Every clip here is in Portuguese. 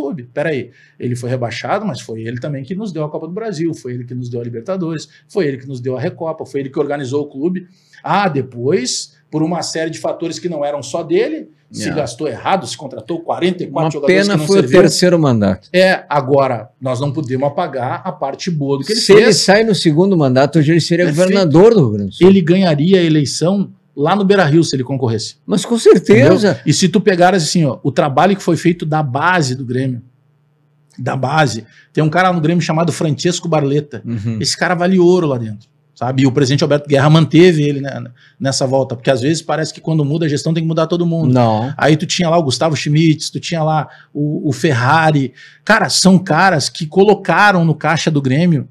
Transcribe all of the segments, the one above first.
YouTube. Peraí, ele foi rebaixado, mas foi ele também que nos deu a Copa do Brasil, foi ele que nos deu a Libertadores, foi ele que nos deu a Recopa, foi ele que organizou o clube. Ah, depois, por uma série de fatores que não eram só dele, se é. gastou errado, se contratou 44 Uma jogadores pena que não foi serviram. o terceiro mandato. É, agora, nós não podemos apagar a parte boa do que ele se fez. Se ele sai no segundo mandato, hoje ele seria Perfeito. governador do Rio Grande do Sul. Ele ganharia a eleição lá no Beira Rio se ele concorresse. Mas com certeza. Entendeu? E se tu pegares assim, ó, o trabalho que foi feito da base do Grêmio, da base, tem um cara no Grêmio chamado Francesco Barleta. Uhum. Esse cara vale ouro lá dentro. Sabe? E o presidente Alberto Guerra manteve ele né, nessa volta, porque às vezes parece que quando muda a gestão tem que mudar todo mundo. Não. Aí tu tinha lá o Gustavo Schmitz, tu tinha lá o, o Ferrari. Cara, são caras que colocaram no caixa do Grêmio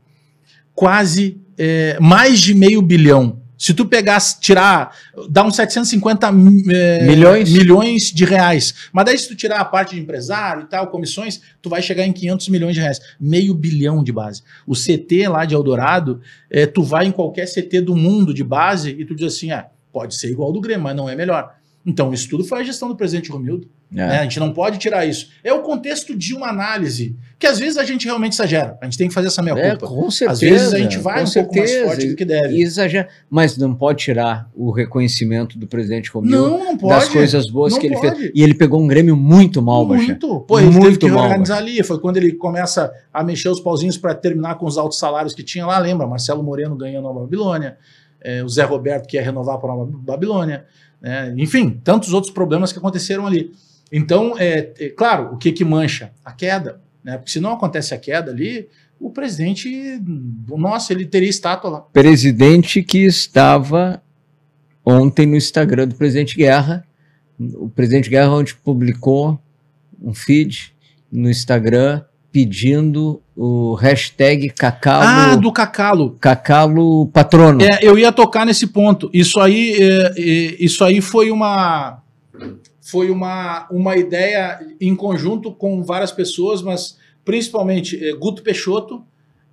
quase é, mais de meio bilhão se tu pegar, tirar, dá uns 750 hum, é, milhões? milhões de reais. Mas daí, se tu tirar a parte de empresário e tal, comissões, tu vai chegar em 500 milhões de reais. Meio bilhão de base. O CT lá de Eldorado, é, tu vai em qualquer CT do mundo de base e tu diz assim: é, pode ser igual ao do Grêmio, mas não é melhor. Então, isso tudo foi a gestão do presidente Romildo. É. Né? A gente não pode tirar isso. É o contexto de uma análise que às vezes a gente realmente exagera. A gente tem que fazer essa meia culpa. É, com certeza. Às vezes a gente vai um certeza, pouco mais forte do que deve. Exagera, mas não pode tirar o reconhecimento do presidente Romil não, não pode, das coisas boas que ele pode. fez. E ele pegou um Grêmio muito mal, Muito. Pô, ele muito teve que organizar ali. Foi quando ele começa a mexer os pauzinhos para terminar com os altos salários que tinha lá. Lembra? Marcelo Moreno ganhando a Babilônia. É, o Zé Roberto que ia renovar para a Babilônia. É, enfim, tantos outros problemas que aconteceram ali. Então, é, é claro, o que que mancha? A queda né? Porque se não acontece a queda ali, o presidente, nossa, ele teria estátua lá. Presidente que estava ontem no Instagram do presidente Guerra, o presidente Guerra onde publicou um feed no Instagram pedindo o hashtag Cacalo. Ah, do Cacalo. Cacalo Patrono. É, eu ia tocar nesse ponto. Isso aí, é, é, isso aí foi uma foi uma, uma ideia em conjunto com várias pessoas, mas principalmente é, Guto Peixoto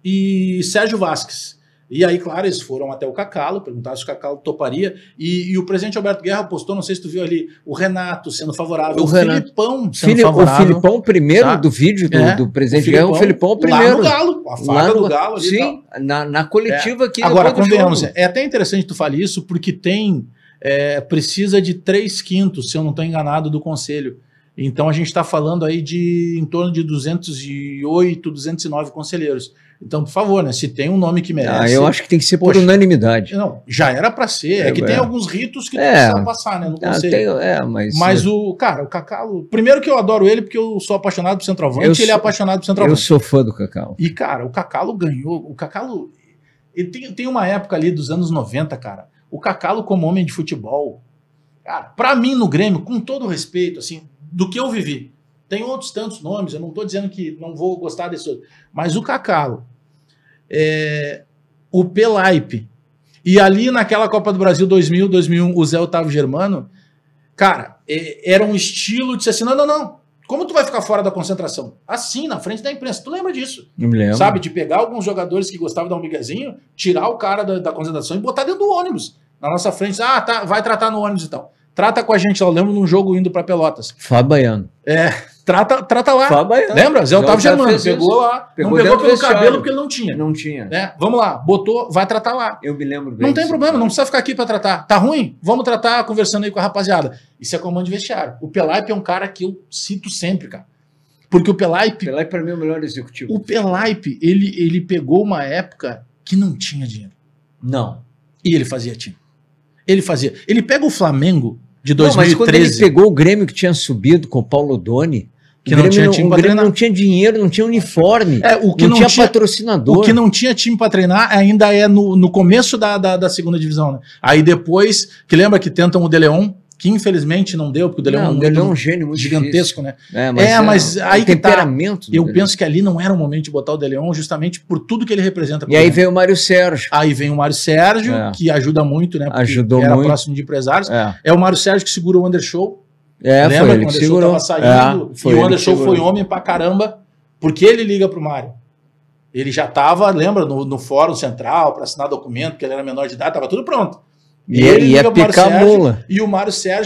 e Sérgio Vasques. E aí, claro, eles foram até o Cacalo, perguntaram se o Cacalo toparia. E, e, o presidente Alberto Guerra postou, não sei se tu viu ali, o Renato sendo favorável, o, o Renato. Filipão sendo Fili favorável. O Filipão primeiro tá? do vídeo do, é, do presidente Guerra, o Filipão primeiro. Lá no Galo, a faga no, do Galo. Ali sim, tá. na, na, coletiva é. que... Agora, convenhamos, é até interessante tu falar isso, porque tem é, precisa de três quintos, se eu não estou enganado, do conselho. Então a gente está falando aí de em torno de 208, 209 conselheiros. Então, por favor, né? Se tem um nome que merece. Ah, eu acho que tem que ser poxa, por unanimidade. Não, já era para ser. É, é que é. tem alguns ritos que é. precisam passar, né? No ah, conselho. Ah, tem, é, mas. Mas o. Cara, o Cacalo. Primeiro que eu adoro ele, porque eu sou apaixonado por centroavante, eu ele é sou, é apaixonado por centroavante. Eu sou fã do Cacalo. E, cara, o Cacalo ganhou. O Cacalo. tem, tem uma época ali dos anos 90, cara o Cacalo como homem de futebol, cara, para mim no Grêmio, com todo respeito, assim, do que eu vivi, tem outros tantos nomes, eu não estou dizendo que não vou gostar desse outro, mas o Cacalo, é, o Pelaipe, e ali naquela Copa do Brasil 2000, 2001, o Zé Otávio Germano, cara, é, era um estilo de ser assim, não, não, não, como tu vai ficar fora da concentração? Assim, na frente da imprensa. Tu lembra disso? Não me lembro. Sabe, de pegar alguns jogadores que gostavam de dar um miguezinho, tirar o cara da, da, concentração e botar dentro do ônibus. Na nossa frente, ah, tá, vai tratar no ônibus e então. tal. Trata com a gente, eu lembro num jogo indo para Pelotas. Fábio Baiano. É. Trata, trata lá. Lembra? Zé Otávio Germano. Pegou lá. Pegou não pegou pelo cabelo porque ele não tinha. Não tinha. Né? Vamos lá, botou, vai tratar lá. Eu me lembro bem. Não tem problema, cara. não precisa ficar aqui para tratar. Tá ruim? Vamos tratar conversando aí com a rapaziada. Isso é comando de vestiário. O Pelaipe é um cara que eu cito sempre, cara. Porque o Pelaipe. Pelaipe para mim é o melhor executivo. O Pelaipe, ele, ele pegou uma época que não tinha dinheiro. Não. E ele fazia time. Ele fazia. Ele pega o Flamengo de 2013. Não, mas quando ele pegou o Grêmio que tinha subido com o Paulo Doni, que não tinha time para treinar. Não tinha dinheiro, não tinha uniforme, é, o que não, não tinha, tinha, patrocinador. O que não tinha time para treinar ainda é no, no começo da, da, da segunda divisão. Né? Aí depois, que lembra que tentam o Deleon, que infelizmente não deu, porque o Deleon é não, é, um, Leon é um gênio muito gigantesco, difícil. né? É, mas, é, é mas é, aí que tá. temperamento tá. Eu penso que ali não era o momento de botar o Deleon, justamente por tudo que ele representa. E aí vem o Mário Sérgio. Aí vem o Mário Sérgio, é. que ajuda muito, né? Ajudou era muito. próximo de empresários. É, é o Mário Sérgio que segura o Undershow. É, Lembra foi ele que o segurou. tava saindo é, e o Anderson foi homem pra caramba. Porque ele liga pro Mário. Ele já tava, lembra, no, no fórum central para assinar documento, que ele era menor de idade, tava tudo pronto. E, e ele, ia é liga é pro Mário Sérgio, E o Mário Sérgio